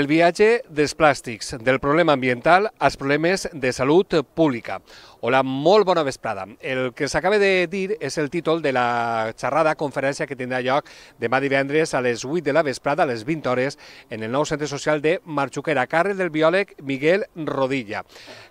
el viatge dels plàstics, del problema ambiental als problemes de salut pública. Hola, molt bona vesprada. El que s'acaba de dir és el títol de la xerrada conferència que tindrà lloc demà divendres a les 8 de la vesprada, a les 20 hores, en el nou centre social de Marxuquera, càrrec del biòleg Miguel Rodilla.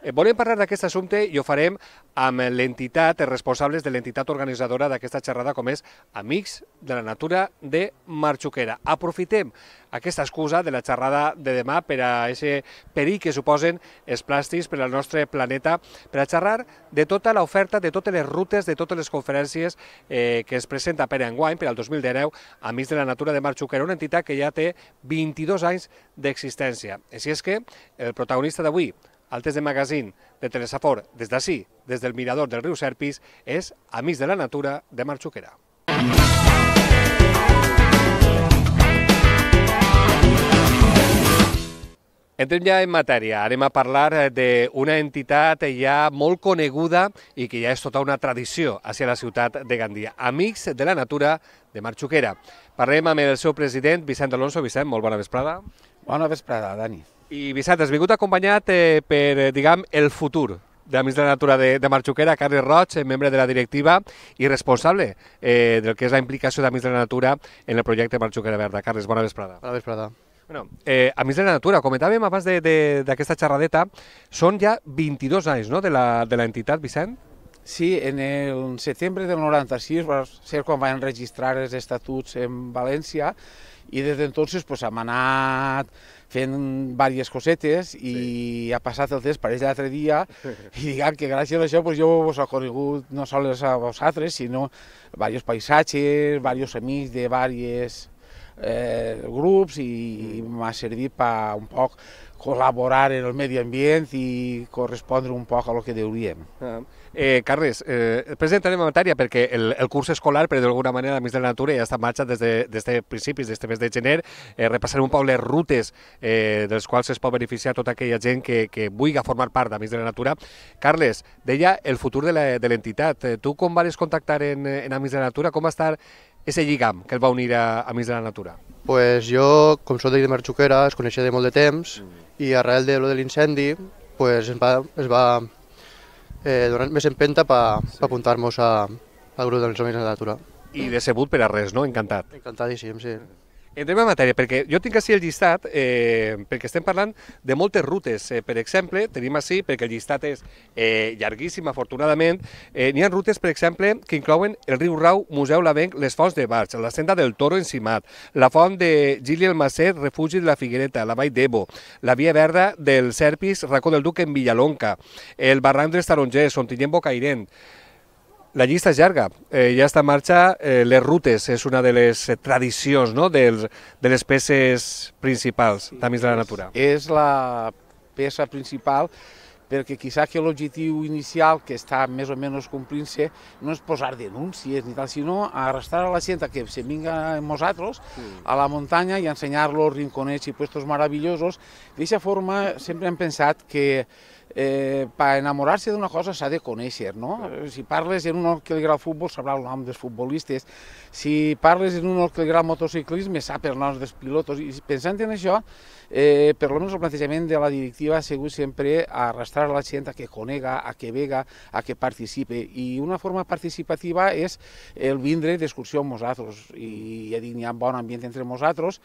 Eh, volem parlar d'aquest assumpte i ho farem amb l'entitat, els responsables de l'entitat organitzadora d'aquesta xerrada, com és Amics de la Natura de Marxuquera. Aprofitem aquesta excusa de la xerrada de demà per a aquest perill que suposen els plàstics per al nostre planeta, per a xerrar parlar de tota l'oferta, de totes les rutes, de totes les conferències eh, que es presenta per enguany, per al 2019, a mig de la natura de Marxuquera, una entitat que ja té 22 anys d'existència. Així és que el protagonista d'avui, Altes de Magazine, de Telesafor, des d'ací, des del mirador del riu Serpis, és Amics de la Natura de Marxuquera. Mm. Entrem ja en matèria. Anem a parlar eh, d'una entitat ja molt coneguda i que ja és tota una tradició hacia la ciutat de Gandia. Amics de la Natura de Marxuquera. Parlem amb el seu president, Vicent Alonso. Vicent, molt bona vesprada. Bona vesprada, Dani. I Vicent, has vingut acompanyat eh, per, eh, diguem, el futur d'Amics de la Natura de, de Marxuquera, Carles Roig, membre de la directiva i responsable eh, del que és la implicació d'Amics de la Natura en el projecte Marxuquera Verda. Carles, bona vesprada. Bona vesprada. Bueno, eh, Amics de la Natura, comentàvem abans d'aquesta xerradeta, són ja 22 anys no, de l'entitat, Vicent? Sí, en el setembre del 96 va ser quan van registrar els estatuts en València i des d'entonces pues, hem anat fent diverses cosetes i sí. ha passat el temps, pareix l'altre dia, i diguem que gràcies a això pues, jo vos he conegut no sols a vosaltres, sinó diversos paisatges, diversos amics de diverses eh, grups i m'ha servit per un poc col·laborar en el medi ambient i correspondre un poc a lo que deuríem. Ah. Eh, Carles, eh, presentarem matèria perquè el, el curs escolar, però d'alguna manera a mig de la natura ja està en marxa des de, des de principis d'este mes de gener. Eh, repassarem un poc les rutes eh, dels quals es pot beneficiar tota aquella gent que, que vulgui formar part d'Amics de la Natura. Carles, deia el futur de l'entitat. Eh, tu com vares contactar en, en Amics de la Natura? Com va estar aquest lligam que el va unir a Amics de la Natura? pues jo, com soc de Marxuquera, es coneixia de molt de temps mm. i arrel de, lo de l'incendi pues, es va, es va eh, donar més empenta per sí. apuntar-nos al grup dels Amics de la Natura. I decebut per a res, no? Encantat. Encantadíssim, sí. Entrem en matèria, perquè jo tinc així el llistat, eh, perquè estem parlant de moltes rutes. Eh, per exemple, tenim així, perquè el llistat és eh, llarguíssim, afortunadament, eh, n'hi ha rutes, per exemple, que inclouen el riu Rau, Museu Lavenc, les Fonts de Barx, la senda del Toro Encimat, la font de Gili el Macer, Refugi de la Figuereta, la Vall d'Ebo, la Via Verda del Serpis, Racó del Duc en Villalonca, el barranc dels Tarongers, Ontinyent Bocairent, la llista és llarga, eh, ja està en marxa eh, les rutes, és una de les eh, tradicions no? Dels, de les peces principals sí, d'Amics de la Natura. És, és la peça principal perquè quizá que l'objectiu inicial, que està més o menys complint-se, no és posar denúncies ni tal, sinó arrastrar a la gent que se vinga amb nosaltres a la muntanya i ensenyar-los rinconets i puestos meravellosos. D'aquesta forma sempre hem pensat que Eh, per enamorar-se d'una cosa s'ha de conèixer, no? Si parles en un que li agrada el futbol, sabrà el nom dels futbolistes. Si parles en un que li agrada el motociclisme, sap els noms dels pilotos. I pensant en això, eh, per almenys el plantejament de la directiva ha sigut sempre arrastrar la gent a que conega, a que vega, a que participe. I una forma participativa és el vindre d'excursió amb nosaltres. I ja dic, hi ha bon ambient entre nosaltres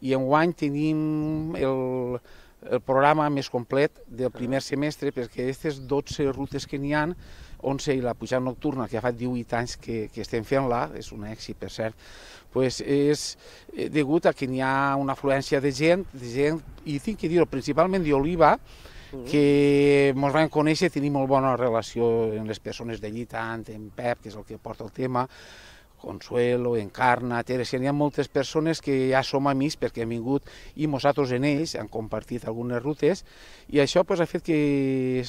i en guany tenim el, el programa més complet del primer semestre, perquè aquestes 12 rutes que n'hi han, 11 i la pujada nocturna, que ja fa 18 anys que, que estem fent-la, és un èxit, per cert, pues és eh, degut a que n'hi ha una afluència de gent, de gent i tinc que dir-ho, principalment d'Oliva, mm-hmm. que ens van conèixer, tenim molt bona relació amb les persones d'allí, tant en Pep, que és el que porta el tema, Consuelo, Encarna, Teresa, hi ha moltes persones que ja som amics perquè han vingut i nosaltres en ells, han compartit algunes rutes i això pues, ha fet que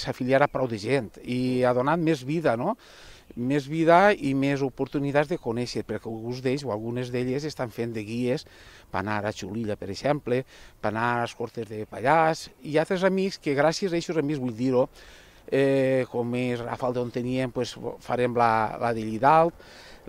s'afiliara prou de gent i ha donat més vida, no? més vida i més oportunitats de conèixer, perquè alguns d'ells o algunes d'elles estan fent de guies per anar a Xulilla, per exemple, per anar a les Cortes de Pallars, i altres amics que gràcies a aquests amics, vull dir-ho, eh, com més Rafal d'on tenien, pues, farem la, la de d'Alt,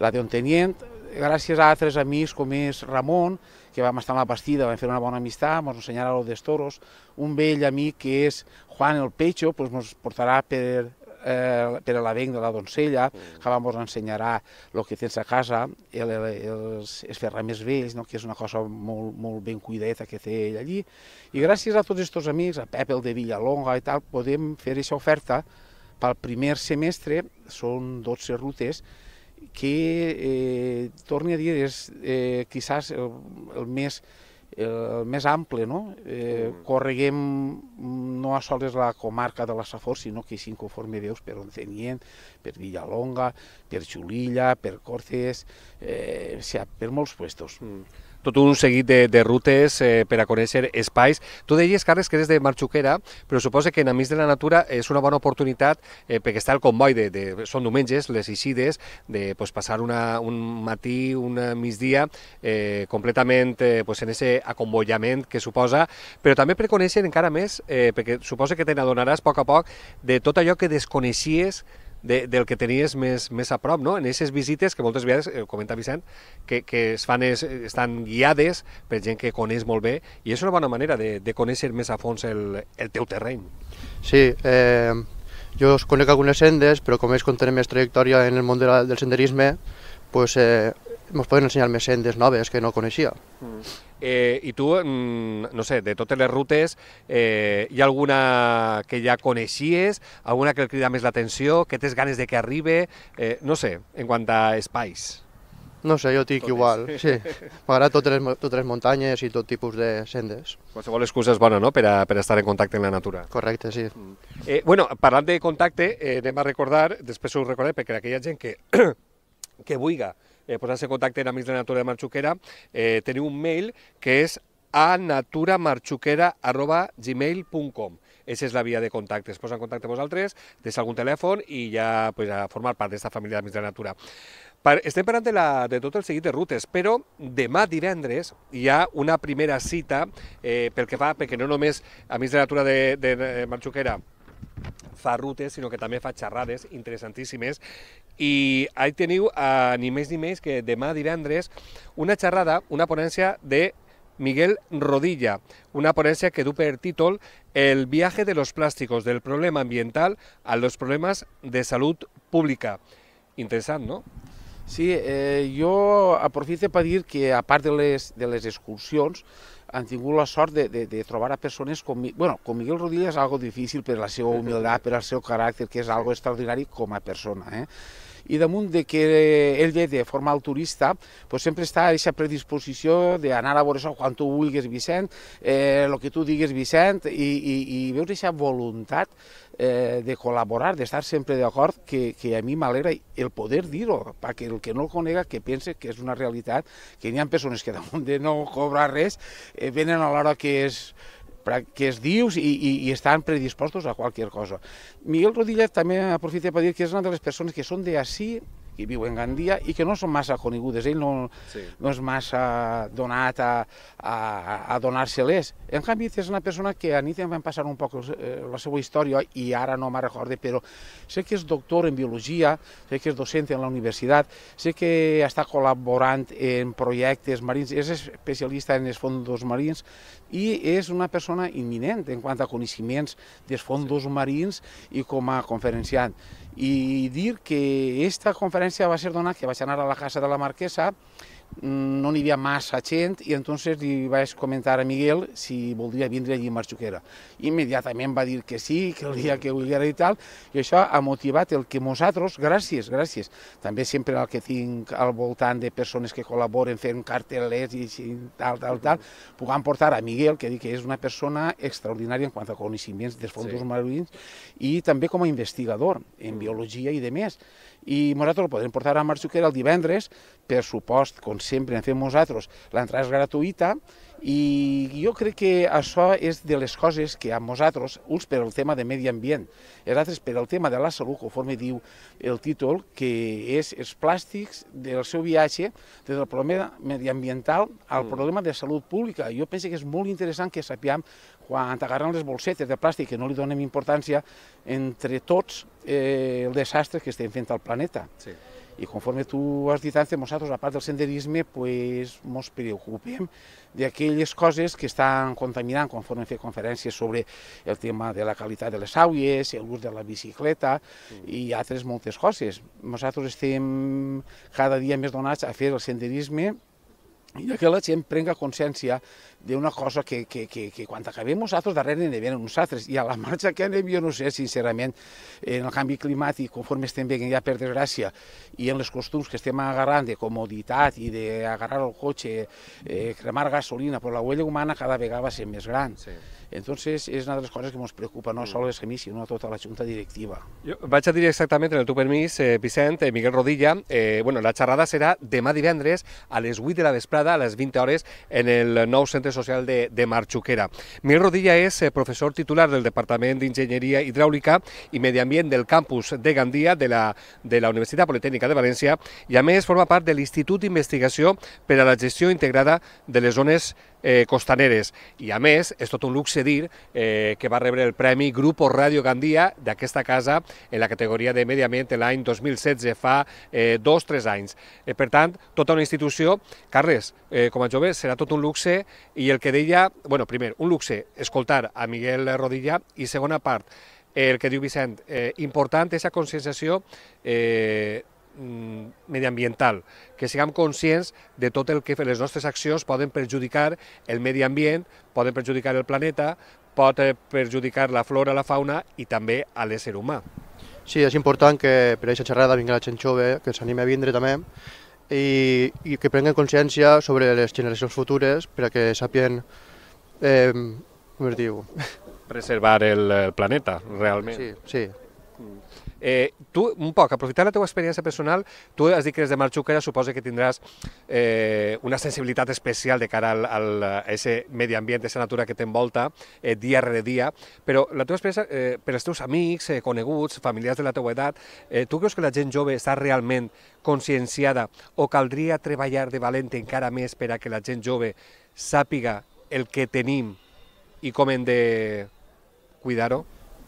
la d'on tenien, gràcies a altres amics com és Ramon, que vam estar en la pastida, vam fer una bona amistat, ens ensenyarà los de toros, un vell amic que és Juan el Pecho, ens pues, portarà per eh, a Lavenc de la Doncella, mm. que vam ensenyarà el que tens a casa, el, el, els, els ferramers vells, no? que és una cosa molt, molt ben cuideta que té ell allí. I gràcies a tots aquests amics, a Pep, el de Villalonga i tal, podem fer aquesta oferta pel primer semestre, són 12 rutes, que, eh, torni a dir, és eh, quizás el, el més eh, més ample, no? Eh, mm. Correguem mm, no a soles la comarca de la Safor, sinó que conforme veus per Oncenient, per Villalonga, per Xulilla, per Corces, eh, o sigui, per molts puestos. Mm tot un seguit de, de rutes eh, per a conèixer espais. Tu deies, Carles, que eres de Marxuquera, però suposa que en Amics de la Natura és una bona oportunitat eh, perquè està el comboi de, de, són diumenges, les eixides, de pues, passar una, un matí, un migdia eh, completament eh, pues, en aquest acombollament que suposa, però també per conèixer encara més, eh, perquè suposa que te n'adonaràs a poc a poc de tot allò que desconeixies de, del que tenies més, més a prop, no? En aquestes visites que moltes vegades, eh, comenta Vicent, que, que es fan, es, estan guiades per gent que coneix molt bé i és una bona manera de, de conèixer més a fons el, el teu terreny. Sí, eh, jo conec algunes sendes, però com és quan tenen més trajectòria en el món de la, del senderisme, pues, eh, ens poden ensenyar més sendes noves que no coneixia. Mm. Eh, I tu, mm, no sé, de totes les rutes, eh, hi ha alguna que ja coneixies, alguna que et crida més l'atenció, que tens ganes de que arribi, eh, no sé, en quant a espais? No sé, jo tinc igual, sí. M'agrada totes, les, totes les muntanyes i tot tipus de sendes. Qualsevol excusa és bona, no?, per, a, per estar en contacte amb la natura. Correcte, sí. Mm. Eh, bueno, parlant de contacte, eh, anem a recordar, després ho recordaré, perquè aquella gent que, que buiga, eh, posar-se en contacte amb Amics de la Natura de Marxuquera, eh, teniu un mail que és a naturamarxuquera.gmail.com. Aquesta és la via de contacte. Es posa en contacte amb vosaltres, des algun telèfon i ja pues, a formar part d'esta família d'Amics de la Natura. Per, estem parlant de, la, de tot el seguit de rutes, però demà divendres hi ha una primera cita eh, pel que fa, perquè no només Amics de la Natura de, de Marxuquera fa rutes, sinó que també fa xerrades interessantíssimes i ahí teniu, eh, ni més ni més, que demà divendres, una xerrada, una ponència de Miguel Rodilla, una ponència que du per títol El viaje de los plásticos del problema ambiental a los problemas de salud pública. Interessant, ¿no? Sí, eh, jo aprofito per dir que a part de les, de les excursions han tingut la sort de, de, de trobar a persones com... Bueno, com Miguel Rodilla és algo difícil per la seva humildat, per el seu caràcter, que és algo extraordinari com a persona, eh? i damunt de que ell ve de forma turista, doncs sempre està a aquesta predisposició d'anar a veure això quan tu vulguis, Vicent, eh, que tu digues, Vicent, i, i, i veus aquesta voluntat eh, de col·laborar, d'estar sempre d'acord, que, que a mi m'alegra el poder dir-ho, perquè el que no el conega que pense que és una realitat, que n'hi ha persones que damunt de no cobrar res eh, venen a l'hora que és que es dius i, i, i estan predispostos a qualsevol cosa. Miguel Rodilla també aprofita per dir que és una de les persones que són d'ací, que viu en Gandia i que no són massa conegudes, ell no, sí. no és massa donat a, a, a donar-se-les. En canvi, és una persona que a nit vam passar un poc eh, la seva història i ara no me recorde, però sé que és doctor en biologia, sé que és docent en la universitat, sé que està col·laborant en projectes marins, és especialista en els fondos marins, i és una persona imminent en quant a coneixements dels fondos marins i com a conferenciant. I dir que aquesta conferència va ser donada, que vaig anar a la casa de la Marquesa, no n'hi havia massa gent i entonces li vaig comentar a Miguel si voldria vindre allí a Marxuquera. Immediatament va dir que sí, que el dia que volguera i tal, i això ha motivat el que nosaltres, gràcies, gràcies, també sempre el que tinc al voltant de persones que col·laboren fent cartellers i tal, tal, tal, puguem portar a Miguel, que dic que és una persona extraordinària en quant a coneixements dels fons sí. marins i també com a investigador en biologia i de més i nosaltres el podrem portar a Marxuquera el divendres, per supost, com sempre en fem nosaltres, l'entrada és gratuïta i jo crec que això és de les coses que a nosaltres, uns per al tema de medi ambient, els altres per al tema de la salut, conforme diu el títol, que és els plàstics del seu viatge des del problema mediambiental al mm. problema de salut pública. Jo penso que és molt interessant que sapiguem quan t'agarren les bolsetes de plàstic, que no li donem importància, entre tots eh, el desastre que estem fent al planeta. Sí i conforme tu has dit antes, nosaltres, a part del senderisme, pues, mos preocupem d'aquelles coses que estan contaminant, conforme fer conferències sobre el tema de la qualitat de les aules, l'ús de la bicicleta sí. i altres moltes coses. Nosaltres estem cada dia més donats a fer el senderisme i que la gent prenga consciència d'una cosa que, que, que, que quan acabem nosaltres, darrere ne venen altres. I a la marxa que anem, jo no sé, sincerament, en el canvi climàtic, conforme estem veient ja per desgràcia, i en les costums que estem agarrant de comoditat i d'agarrar el cotxe, eh, cremar gasolina, però la huella humana cada vegada va ser més gran. Sí. Entonces, és una de les coses que ens preocupa, no només mm. a mi, sinó a tota la junta directiva. Jo vaig a dir exactament, en el teu permís, eh, Vicent, eh, Miguel Rodilla, eh, bueno, la xerrada serà demà divendres a les 8 de la vesprada jornada a las 20 horas en el Nou Centro Social de, de Marchuquera. Miguel Rodilla es eh, profesor titular del Departamento de Ingeniería Hidráulica i Medi Ambient del campus de Gandia de la, de la Universitat Politècnica de València i a més forma part de l'Institut d'Investigació per a la Gestió Integrada de les Zones eh, costaneres. I a més, és tot un luxe dir eh, que va rebre el Premi Grupo Ràdio Gandia d'aquesta casa en la categoria de Medi Ambient l'any 2016, fa eh, dos o tres anys. Eh, per tant, tota una institució, Carles, eh, com a jove, serà tot un luxe i el que deia, bueno, primer, un luxe, escoltar a Miguel Rodilla i segona part, el que diu Vicent, eh, important és la conscienciació eh, Mm, mediambiental, que siguem conscients de tot el que les nostres accions poden perjudicar el medi ambient, poden perjudicar el planeta, pot eh, perjudicar la flora, la fauna i també a l'ésser humà. Sí, és important que per aquesta xerrada vingui la gent jove, que s'anime a vindre també, i, i que prenguin consciència sobre les generacions futures perquè sàpien, eh, com es diu... Preservar el, el planeta, realment. Sí, sí. Eh, tu, un poc, aprofitant la teva experiència personal, tu has dit que eres de Marxuquera, suposa que tindràs eh, una sensibilitat especial de cara al, al, a ese medi ambient, a esa natura que t'envolta eh, dia rere dia, però la teva experiència eh, per els teus amics, eh, coneguts, familiars de la teva edat, eh, tu creus que la gent jove està realment conscienciada o caldria treballar de valent encara més per a que la gent jove sàpiga el que tenim i com hem de cuidar-ho?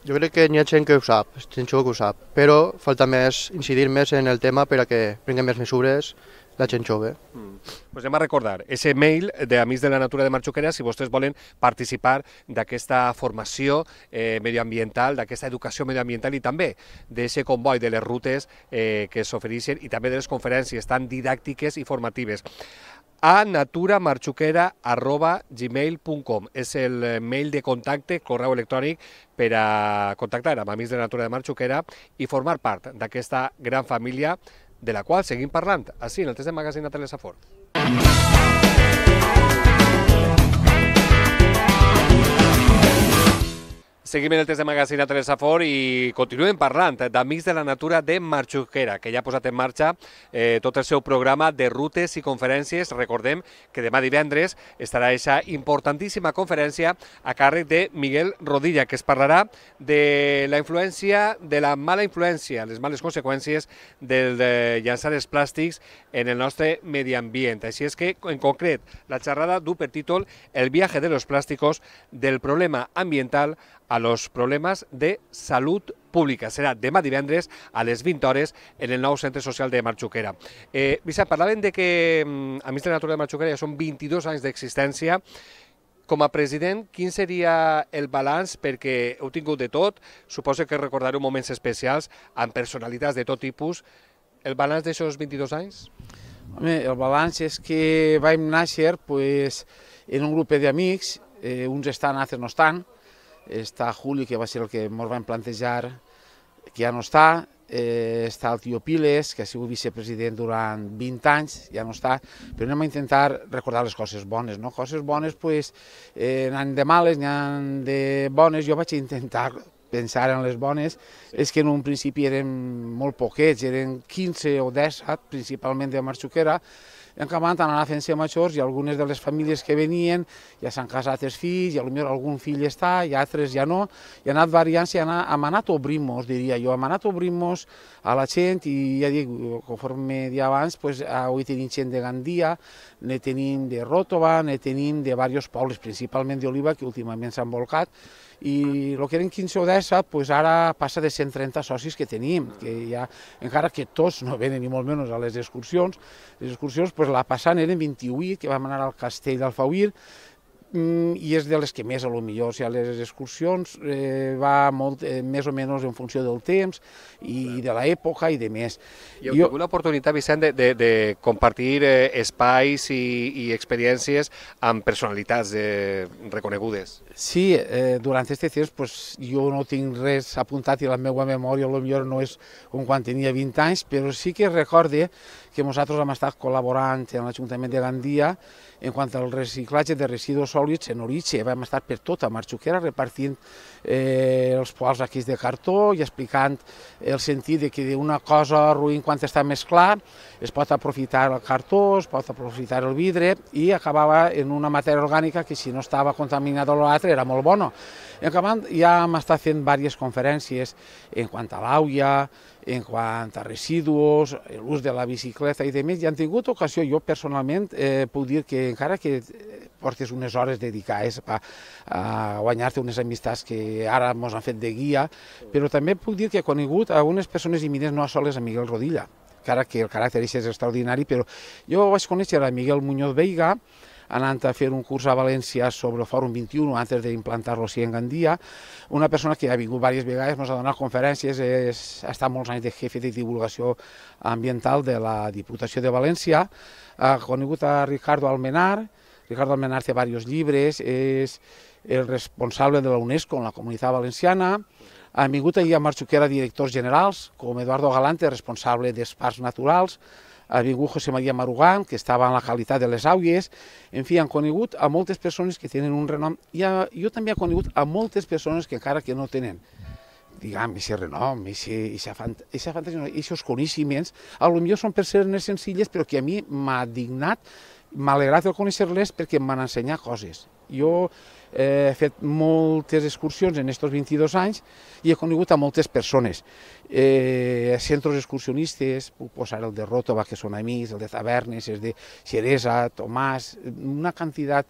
Jo crec que n'hi ha gent que ho sap, gent jove que ho sap, però falta més incidir més en el tema per a que prenguem més mesures la gent jove. Mm. Pues anem a recordar ese mail d'Amics de la Natura de Marxuquera si vostès volen participar d'aquesta formació eh, medioambiental, d'aquesta educació medioambiental i també d'aquest comboi de les rutes eh, que s'ofereixen i també de les conferències tan didàctiques i formatives a naturamarchuquera.gmail.com. És el eh, mail de contacte, correu electrònic, per a contactar amb amics de Natura de Marxuquera i formar part d'aquesta gran família de la qual seguim parlant, així, en el test de magazine a Telesafort. Seguim en el test de magazine a Teresa Fort i continuem parlant d'Amics de la Natura de Marxuquera, que ja ha posat en marxa eh, tot el seu programa de rutes i conferències. Recordem que demà divendres estarà aquesta importantíssima conferència a càrrec de Miguel Rodilla, que es parlarà de la influència, de la mala influència, les males conseqüències del de llançar els plàstics en el nostre medi ambient. Així és que, en concret, la xerrada du per títol El viatge de los plàstics del problema ambiental a los problemas de salud pública. Serà demà divendres a les 20 hores en el nou centre social de Marxuquera. Eh, Vicent, parlaven de que mm, a més de la natura de Marxuquera ja són 22 anys d'existència. Com a president, quin seria el balanç? Perquè heu tingut de tot, suposo que recordareu moments especials amb personalitats de tot tipus. El balanç esos 22 anys? Home, el balanç és que vam néixer pues, en un grup d'amics, eh, uns estan, altres no estan, està Juli, que va ser el que ens vam plantejar, que ja no està, eh, està el tio Piles, que ha sigut vicepresident durant 20 anys, ja no està, però anem a intentar recordar les coses bones, no? Coses bones, pues, eh, n'han de males, n'hi han de bones, jo vaig intentar pensar en les bones, és que en un principi eren molt poquets, eren 15 o 10, principalment de Marxuquera, hem acabat Camant a anat majors i algunes de les famílies que venien ja s'han casat els fills, i potser algun fill està, i altres ja no, i ha anat variant, i hem anat obrint-nos, diria jo, hem anat obrint-nos a la gent, i ja dic, conforme dia abans, pues, avui tenim gent de Gandia, ne tenim de Ròtova, ne tenim de diversos pobles, principalment d'Oliva, que últimament s'han volcat, i el que eren 15 Odessa, pues ara passa de 130 socis que tenim, que ja, encara que tots no venen ni molt menys a les excursions, les excursions pues, la passant eren 28, que vam anar al castell d'Alfauir, Mm, i és de les que més, a lo millor, o sigui, les excursions eh, va molt, eh, més o menys en funció del temps i de l'època i de més. ha heu alguna oportunitat, Vicent, de, de, de compartir eh, espais i, i experiències amb personalitats eh, reconegudes. Sí, eh, durant aquest temps pues, jo no tinc res apuntat i la meva memòria a lo millor no és com quan tenia 20 anys, però sí que recorde que nosaltres hem estat col·laborant amb l'Ajuntament de Gandia en quant al reciclatge de residus sòlids en Oritxe. Vam estar per tota Marxuquera repartint eh, els pols aquí de cartó i explicant el sentit de que una cosa ruïn quan està més clar es pot aprofitar el cartó, es pot aprofitar el vidre i acabava en una matèria orgànica que si no estava contaminada l'altra era molt bona. En acabant, ja hem estat fent diverses conferències en quant a l'auia, en quant a residus, eh, l'ús de la bicicleta i demés, ja han tingut ocasió, jo personalment eh, puc dir que encara que eh, portes unes hores dedicades a, a guanyar-te unes amistats que ara ens han fet de guia, però també puc dir que he conegut a unes persones imminents no a soles a Miguel Rodilla, encara que el caràcter és extraordinari, però jo vaig conèixer a Miguel Muñoz Veiga, anant a fer un curs a València sobre el Fòrum 21 antes d'implantar-lo així en Gandia. Una persona que ha vingut diverses vegades, ens ha donat conferències, és, ha estat molts anys de jefe de divulgació ambiental de la Diputació de València, ha conegut a Ricardo Almenar, Ricardo Almenar té diversos llibres, és el responsable de la UNESCO en la Comunitat Valenciana, ha vingut ahir a Marxuquera directors generals, com Eduardo Galante, responsable d'Esparts Naturals, ha vingut José María Marugán, que estava en la qualitat de les àuies, en fi, han conegut a moltes persones que tenen un renom, i a, jo també he conegut a moltes persones que encara que no tenen diguem, ese renom, aquesta fant fantasia, esos coneixements, a lo millor són més senzilles, però que a mi m'ha dignat, m'ha alegrat el conèixer-les perquè m'han ensenyat coses. Jo Eh, he fet moltes excursions en aquests 22 anys i he conegut a moltes persones. Eh, centres excursionistes, puc posar el de Rotova, que són amics, el de Tavernes, el de Xeresa, Tomàs, una quantitat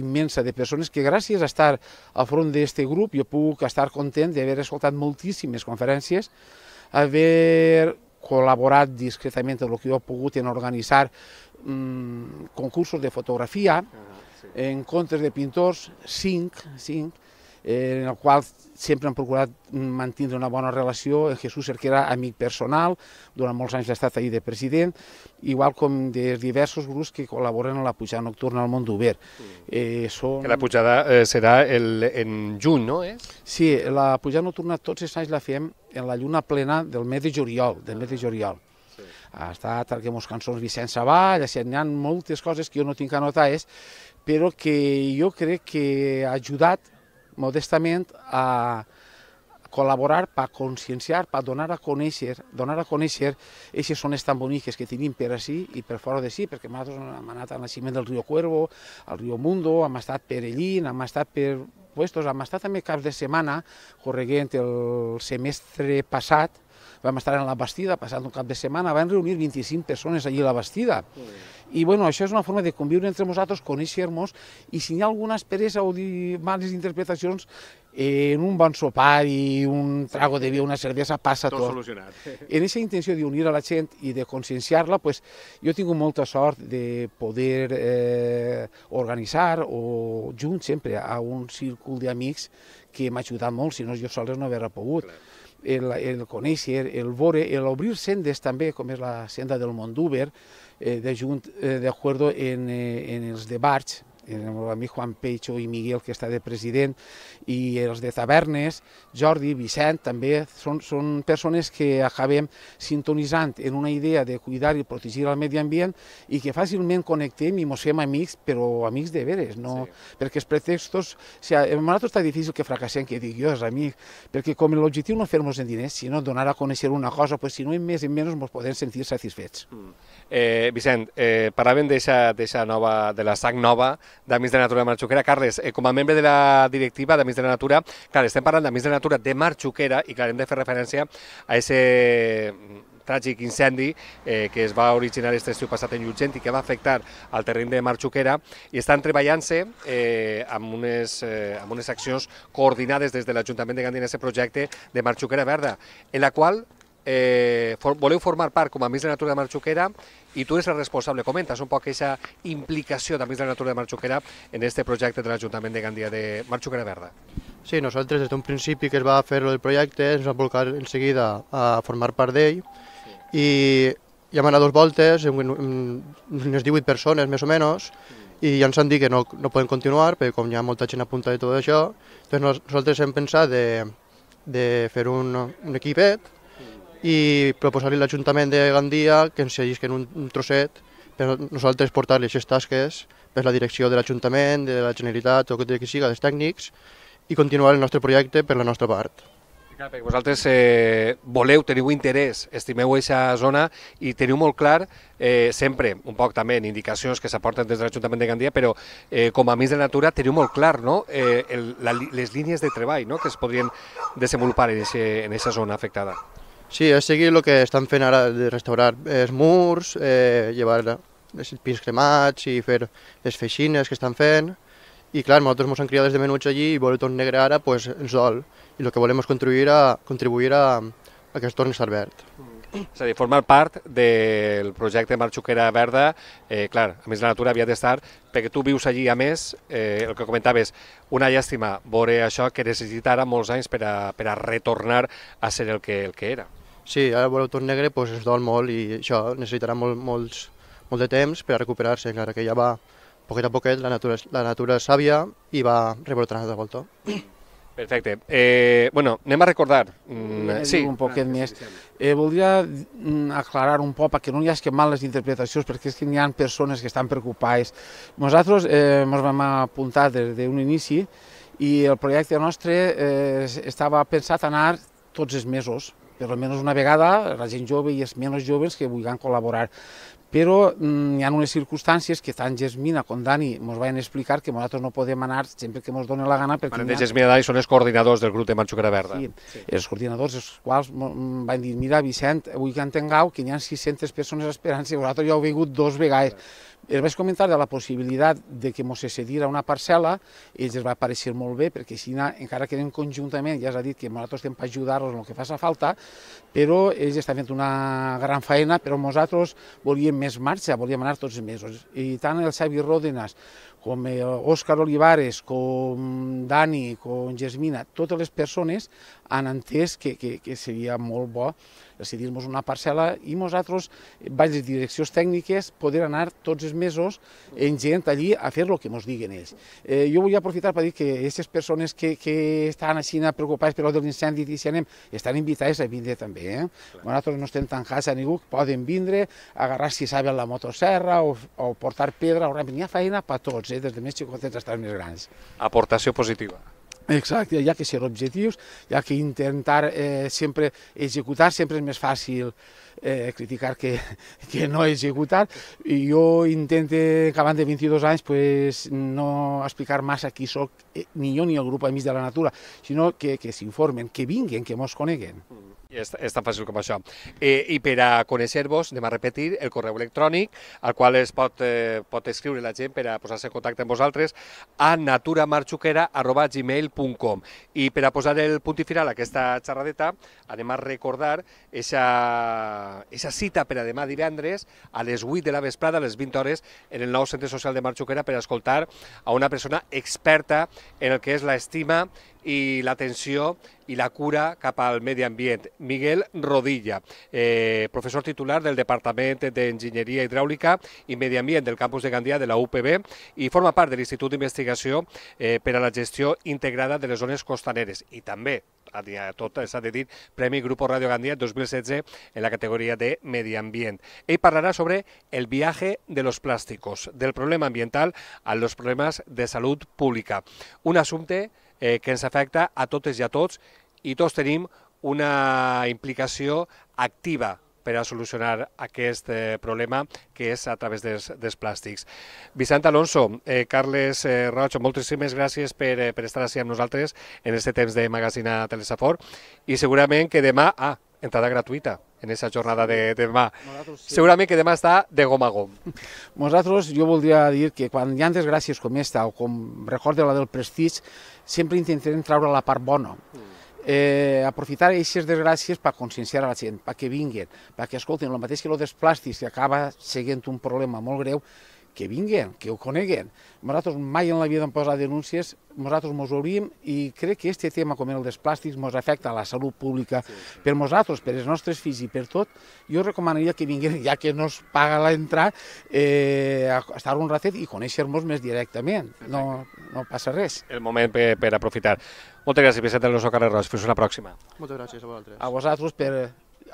immensa de persones que gràcies a estar al front d'aquest grup jo puc estar content d'haver escoltat moltíssimes conferències, haver col·laborat discretament en el que jo he pogut en organitzar mmm, concursos de fotografia, uh ah. -huh en contes de pintors, cinc, cinc, eh, en el qual sempre han procurat mantenir una bona relació. En Jesús Cerquera, amic personal, durant molts anys ha estat allà de president, igual com de diversos grups que col·laboren a la pujada nocturna al món d'Uber. Mm. Eh, són... La pujada eh, serà el, en juny, no? Eh? Sí, la pujada nocturna tots els anys la fem en la lluna plena del mes de juliol, del mes de juliol. Sí. Ha estat, perquè mos cançons Vicenç Savall, ha moltes coses que jo no tinc que és però que jo crec que ha ajudat modestament a col·laborar per conscienciar, per donar a conèixer, donar a conèixer aquestes zones tan boniques que tenim per així i per fora de sí, perquè nosaltres hem anat al naixement del riu Cuervo, al riu Mundo, hem estat per Ellín, hem estat per puestos, hem estat també caps de setmana, correguent el semestre passat, vam estar en la Bastida, passant un cap de setmana, van reunir 25 persones allí a la Bastida. I bueno, això és una forma de conviure entre nosaltres, conèixer-nos, i si hi ha alguna esperesa o males interpretacions, eh, en un bon sopar i un trago de vi, una cervesa, passa tot. Tot solucionat. En aquesta intenció d'unir a la gent i de conscienciar-la, pues, jo he tingut molta sort de poder eh, organitzar o junt sempre a un círcul d'amics que m'ha ajudat molt, si no jo sols no hauria pogut. Clar el, el conèixer, el veure, el obrir sendes també, com és la senda del Mondúber, eh, de junt, eh, d'acord eh, en, eh, en els debats el mi Juan Peixo i Miguel, que està de president, i els de Tavernes, Jordi, Vicent, també són, són persones que acabem sintonitzant en una idea de cuidar i protegir el medi ambient i que fàcilment connectem i mos fem amics, però amics de veres, no? Sí. perquè els pretextos... O sigui, a nosaltres està difícil que fracassem, que digui jo és amic, perquè com l'objectiu no fer-nos en diners, sinó donar a conèixer una cosa, pues, si no en més en menys ens podem sentir satisfets. Mm. Eh, Vicent, eh, parlàvem d'aquesta nova, de la SAC nova, d'Amics de la Natura de Marxuquera. Carles, eh, com a membre de la directiva d'Amics de la Natura, clar, estem parlant d'Amics de la Natura de Marxuquera i clar, hem de fer referència a ese mm, tràgic incendi eh, que es va originar aquest estiu passat en Llutgent i que va afectar al terreny de Marxuquera i estan treballant-se eh, amb, unes, eh, amb unes accions coordinades des de l'Ajuntament de Gandia en aquest projecte de Marxuquera Verda, en la qual eh, for, voleu formar part com a Amics de la Natura de Marxuquera i tu eres el responsable. Comenta's un poc aquesta implicació d'Amics de la Natura de Marxuquera en aquest projecte de l'Ajuntament de Gandia de Marxuquera Verda. Sí, nosaltres des d'un principi que es va fer el projecte ens vam volcar en seguida a formar part d'ell sí. i ja hem anat dos voltes, unes 18 persones més o menys, i ja ens han dit que no, no podem continuar, perquè com hi ha molta gent a punta de tot això, doncs nosaltres hem pensat de, de fer un, un equipet i proposar-li a l'Ajuntament de Gandia que ens llegisquen un, un trosset per nosaltres portar-li aquestes tasques per la direcció de l'Ajuntament, de la Generalitat o que sigui, dels tècnics, i continuar el nostre projecte per la nostra part. vosaltres eh, voleu, teniu interès, estimeu aquesta zona i teniu molt clar, eh, sempre, un poc també, en indicacions que s'aporten des de l'Ajuntament de Gandia, però eh, com a amics de natura teniu molt clar no? eh, el, la, les línies de treball no? que es podrien desenvolupar en aquesta zona afectada. Sí, és seguir el que estan fent ara de restaurar eh, els murs, eh, llevar els pins cremats i fer les feixines que estan fent. I clar, nosaltres ens han criat des de menuts allí i voler tot negre ara pues, ens dol. I el que volem és contribuir a, contribuir a, a que es torni a estar verd. És a dir, formar part del projecte Marxuquera Verda, eh, clar, a més la natura havia d'estar, perquè tu vius allí, a més, eh, el que comentaves, una llàstima veure això que necessita ara molts anys per a, per a retornar a ser el que, el que era. Sí, ara el tot negre doncs, es dol molt i això necessitarà molt, molts, molt de temps per recuperar-se, encara que ja va poquet a poquet, la natura, la natura és sàvia i va rebrotant de volta. Perfecte. Eh, bueno, anem a recordar. Mm, eh, sí. Un poquet ah, més. Eh, voldria mm, aclarar un poc perquè no hi ha mal les interpretacions, perquè és que hi ha persones que estan preocupades. Nosaltres eh, ens vam apuntar des d'un inici i el projecte nostre eh, estava pensat anar tots els mesos, per almenys una vegada, la gent jove i els menys joves que vulguin col·laborar. Però mm, hi ha unes circumstàncies que tant Gesmina com Dani ens van explicar que nosaltres no podem anar sempre que ens doni la gana. Perquè Parlem de Gesmina Dani, són els coordinadors del grup de Manxucra Verda. Sí, sí, els coordinadors, els quals mm, mm, van dir, mira Vicent, avui que entengau que hi ha 600 persones esperant se vosaltres ja heu vingut dos vegades. Sí es vaig comentar de la possibilitat de que mos cedira una parcel·la, ells es va aparèixer molt bé, perquè si encara que anem conjuntament, ja s'ha dit que nosaltres estem per ajudar-los en el que faci falta, però ells estan fent una gran feina, però nosaltres volíem més marxa, volíem anar tots mesos. I tant el Xavi Ròdenas com eh, Òscar Olivares, com Dani, com Gesmina, totes les persones han entès que, que, que seria molt bo decidir nos una parcel·la i nosaltres, vaig les direccions tècniques, poder anar tots els mesos en gent allí a fer el que ens diguen ells. Eh, jo vull aprofitar per dir que aquestes persones que, que estan així preocupades per l'incendi i si anem, estan invitades a vindre també. Eh? Nosaltres no estem tan a ningú, poden vindre, agarrar si saben la motosserra o, o portar pedra, o res, hi ha feina per tots sé, des de més xicotets hasta més grans. Aportació positiva. Exacte, hi ha que ser objectius, hi ha que intentar eh, sempre executar, sempre és més fàcil eh, criticar que, que no executar. I jo intento, acabant de 22 anys, pues, no explicar massa qui sóc, eh, ni jo ni el grup Amics de la Natura, sinó que, que s'informen, que vinguen, que mos coneguen. Mm. És, és tan fàcil com això. Eh, I per a conèixer-vos, anem a repetir el correu electrònic al qual es pot, eh, pot escriure la gent per a posar-se en contacte amb vosaltres a naturamarxuquera.gmail.com I per a posar el punt i final a aquesta xerradeta anem a recordar esa, esa cita per a demà divendres a les 8 de la vesprada, a les 20 hores, en el nou Centre Social de Marxuquera per a escoltar a una persona experta en el que és l'estima i l'atenció i la cura cap al medi ambient. Miguel Rodilla, eh, professor titular del Departament d'Enginyeria Hidràulica i Medi Ambient del campus de Gandia de la UPB i forma part de l'Institut d'Investigació eh, per a la gestió integrada de les zones costaneres i també tot s'ha de dir, Premi Grupo Radio Gandia 2016 en la categoria de Medi Ambient. Ell parlarà sobre el viatge de los plásticos, del problema ambiental a los problemes de salut pública. Un assumpte eh, que ens afecta a totes i a tots i tots tenim una implicació activa per a solucionar aquest eh, problema que és a través dels, dels plàstics. Vicent Alonso, eh, Carles eh, Roig, moltíssimes gràcies per, eh, per estar així amb nosaltres en aquest temps de Magazina Telesafor i segurament que demà... Ah, entrada gratuïta en esa jornada de, de demà. sí. Segurament que demà està de gom a gom. Nosaltres, jo voldria dir que quan hi ha desgràcies com esta o com recorda la del prestig, sempre intentem traure la part bona. Mm. Eh, aprofitar aquestes desgràcies per conscienciar a la gent, perquè vinguin, perquè escoltin, el mateix que el dels plàstics, que acaba seguint un problema molt greu, que vinguin, que ho coneguin. Nosaltres mai en la vida hem posat denúncies, nosaltres ens obrim i crec que aquest tema, com el dels plàstics, ens afecta a la salut pública. Sí, Per nosaltres, per els nostres fills i per tot, jo recomanaria que vinguin, ja que no es paga l'entrada, eh, a estar un ratet i conèixer-nos més directament. No, no passa res. El moment per, per aprofitar. Moltes gràcies, Vicent de l'Oso Roig. Fins una pròxima. Moltes gràcies a vosaltres. A vosaltres per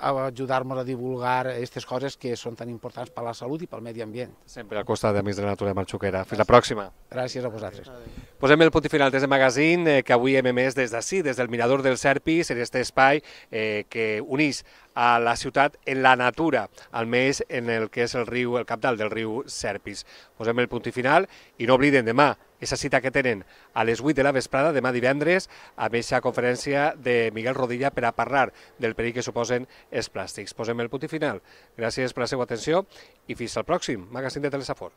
ajudar-nos a divulgar aquestes coses que són tan importants per a la salut i pel medi ambient. Sempre al costat d'Amics de la Natura Marxuquera. Fins Gràcies. la pròxima. Gràcies a vosaltres. Adéu. Posem el punt i final des de Magazine, eh, que avui hem emès des d'ací, des del Mirador del Serpi, en aquest espai eh, que unís a la ciutat en la natura, almenys en el que és el riu, el capdalt del riu Serpis. Posem el punt i final i no obliden demà aquesta cita que tenen a les 8 de la vesprada, demà divendres, a aquesta conferència de Miguel Rodilla per a parlar del perill que suposen els plàstics. Posem el punt i final. Gràcies per la seva atenció i fins al pròxim. Magazine de Telesafor.